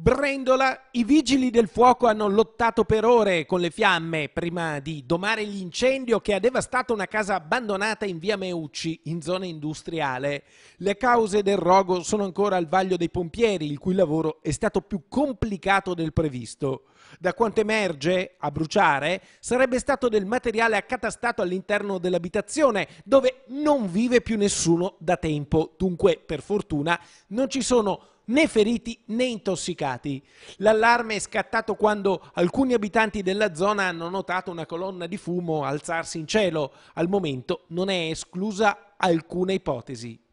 Brendola, i vigili del fuoco hanno lottato per ore con le fiamme prima di domare l'incendio che ha devastato una casa abbandonata in via Meucci, in zona industriale. Le cause del rogo sono ancora al vaglio dei pompieri, il cui lavoro è stato più complicato del previsto. Da quanto emerge, a bruciare, sarebbe stato del materiale accatastato all'interno dell'abitazione, dove non vive più nessuno da tempo. Dunque, per fortuna, non ci sono né feriti né intossicati. L'allarme è scattato quando alcuni abitanti della zona hanno notato una colonna di fumo alzarsi in cielo. Al momento non è esclusa alcuna ipotesi.